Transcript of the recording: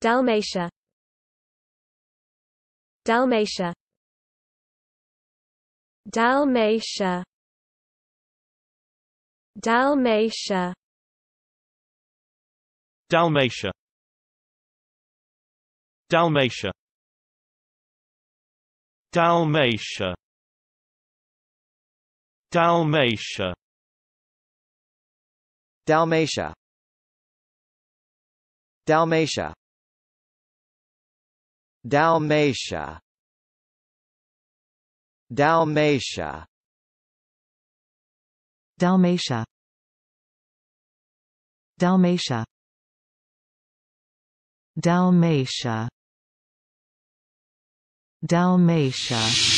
Dalmatia Dalmatia Dalmatia Dalmatia Dalmatia Dalmatia Dalmatia Dalmatia Dalmatia Dalmatia Dalmatia Dalmatia Dalmatia Dalmatia Dalmatia Dalmatia